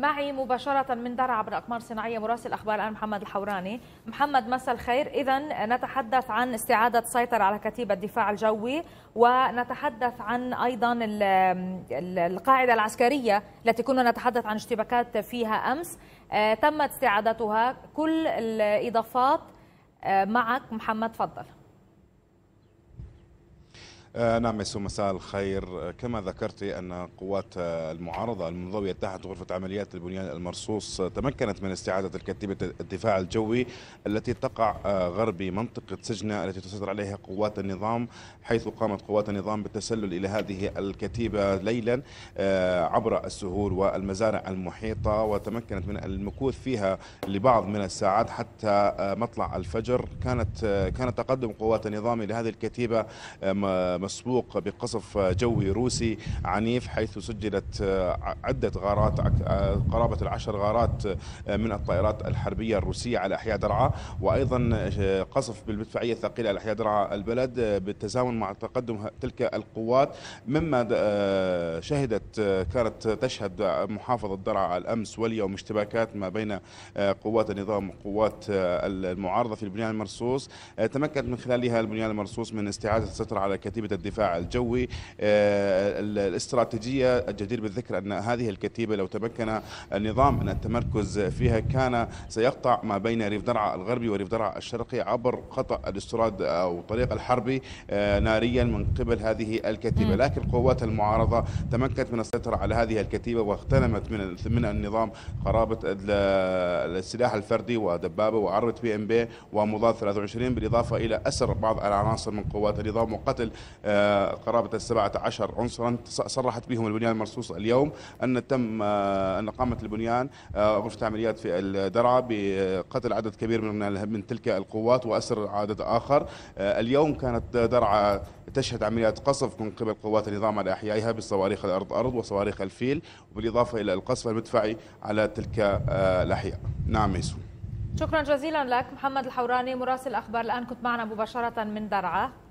معي مباشرة من درعا بالأقمار الصناعية مراسل أخبار أنا محمد الحوراني محمد مساء الخير إذا نتحدث عن استعادة سيطرة على كتيبة الدفاع الجوي ونتحدث عن أيضا القاعدة العسكرية التي كنا نتحدث عن اشتباكات فيها أمس آه، تمت استعادتها كل الإضافات آه، معك محمد تفضل آه، نعم ميسو مساء الخير آه، كما ذكرت أن قوات آه، المعارضة المنضوية تحت غرفة عمليات البنيان المرصوص تمكنت من استعادة الكتيبة الدفاع الجوي التي تقع غربي منطقة سجنة التي تسيطر عليها قوات النظام حيث قامت قوات النظام بالتسلل إلى هذه الكتيبة ليلا عبر السهول والمزارع المحيطة وتمكنت من المكوث فيها لبعض من الساعات حتى مطلع الفجر كانت كان تقدم قوات النظام إلى هذه الكتيبة مسبوق بقصف جوي روسي عنيف حيث سجلت آه، عدة غارات آه، قرابة العشر غارات آه، من الطائرات الحربية الروسية على أحياء درعا وأيضا قصف بالمدفعية الثقيلة على أحياء درعا البلد بالتزامن مع تقدم تلك القوات مما شهدت كانت تشهد محافظة درعا الأمس واليوم اشتباكات ما بين قوات النظام وقوات المعارضة في البنيان المرصوص تمكنت من خلالها البنيان المرصوص من استعادة السيطرة على كتيبة كتيبه الدفاع الجوي آه، الاستراتيجيه الجدير بالذكر ان هذه الكتيبه لو تمكن النظام من التمركز فيها كان سيقطع ما بين ريف درعا الغربي وريف درعا الشرقي عبر خطا الاستراد او الطريق الحربي آه، ناريا من قبل هذه الكتيبه لكن قوات المعارضه تمكنت من السيطره على هذه الكتيبه واغتنمت من من النظام قرابه السلاح الفردي ودبابه وعربه بي ام بي ومضاد 23 بالاضافه الى اسر بعض العناصر من قوات النظام وقتل آه، قرابة السبعة عشر عنصرا صرحت بهم البنيان المرصوص اليوم أن تم آه، أن قامت البنيان آه، غرفة عمليات في الدرعة بقتل عدد كبير من من تلك القوات وأسر عدد آخر اليوم كانت درعة تشهد عمليات قصف من قبل قوات النظام على أحيائها بالصواريخ الأرض أرض وصواريخ الفيل وبالإضافة إلى القصف المدفعي على تلك الأحياء نعم ميسو شكرا جزيلا لك محمد الحوراني مراسل اخبار الان كنت معنا مباشره من درعا